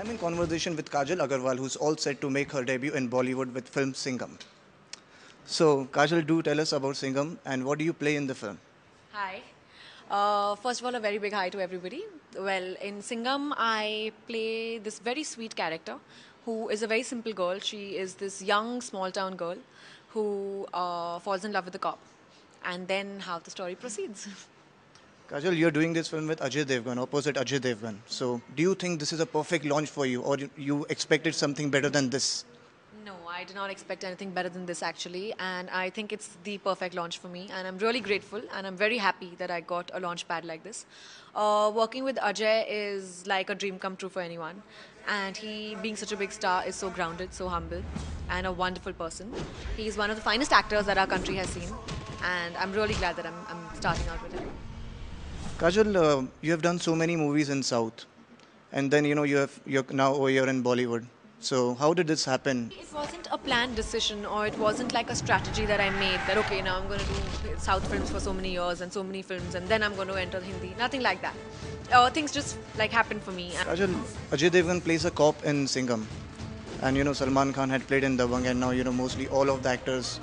I'm in conversation with Kajal Agarwal, who's all set to make her debut in Bollywood with film Singham. So, Kajal, do tell us about Singham and what do you play in the film? Hi. Uh, first of all, a very big hi to everybody. Well, in Singham, I play this very sweet character who is a very simple girl. She is this young, small town girl who uh, falls in love with a cop. And then how the story proceeds. Kajal, you're doing this film with Ajay Devgan, opposite Ajay Devgan. So, do you think this is a perfect launch for you, or you expected something better than this? No, I did not expect anything better than this actually, and I think it's the perfect launch for me. And I'm really grateful, and I'm very happy that I got a launch pad like this. Uh, working with Ajay is like a dream come true for anyone, and he, being such a big star, is so grounded, so humble, and a wonderful person. He's one of the finest actors that our country has seen, and I'm really glad that I'm, I'm starting out with him. Kajal, uh, you have done so many movies in South, and then you know you have you're now over here in Bollywood. So how did this happen? It wasn't a planned decision, or it wasn't like a strategy that I made that okay, now I'm going to do South films for so many years and so many films, and then I'm going to enter Hindi. Nothing like that. Uh, things just like happened for me. Kajal, Ajay Devgan plays a cop in Singham, and you know Salman Khan had played in Dabang, and now you know mostly all of the actors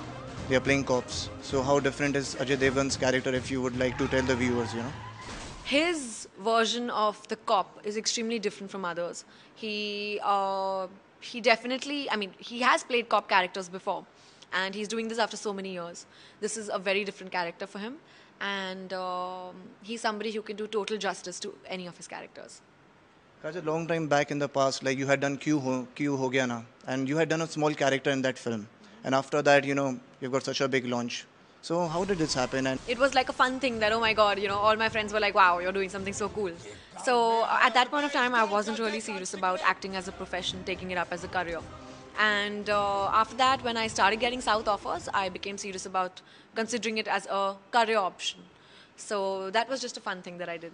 they are playing cops. So how different is Ajay Devgan's character if you would like to tell the viewers, you know? his version of the cop is extremely different from others. He uh, he definitely, I mean, he has played cop characters before, and he's doing this after so many years. This is a very different character for him, and um, he's somebody who can do total justice to any of his characters. Because a long time back in the past, like you had done Q Ho, Q Ho Na, and you had done a small character in that film, and after that, you know, you've got such a big launch. So how did this happen? And it was like a fun thing that oh my god, you know, all my friends were like, wow, you're doing something so cool. So at that point of time, I wasn't really serious about acting as a profession, taking it up as a career. And uh, after that, when I started getting South offers, I became serious about considering it as a career option. So that was just a fun thing that I did.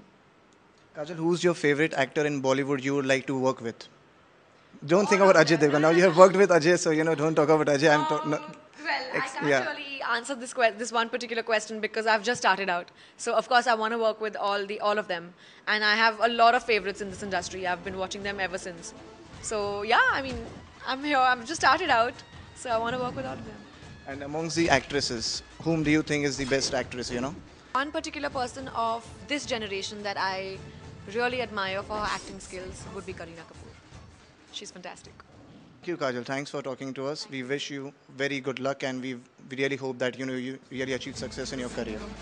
Kajal, who's your favorite actor in Bollywood you would like to work with? Don't oh, think about Ajay Devgan. Now you have worked with Ajay, so you know, don't talk about Ajay. I'm ta- no. Um, well, I can't yeah. really answer this que- this one particular question because I've just started out. So of course I want to work with all the all of them, and I have a lot of favorites in this industry. I've been watching them ever since. So yeah, I mean, I'm here. I've just started out, so I want to work with all of them. And amongst the actresses, whom do you think is the best actress? You know, one particular person of this generation that I really admire for her acting skills would be Kareena Kapoor. She's fantastic. Thank you, Kajal. Thanks for talking to us. We wish you very good luck and we really hope that you know you really achieve success in your career.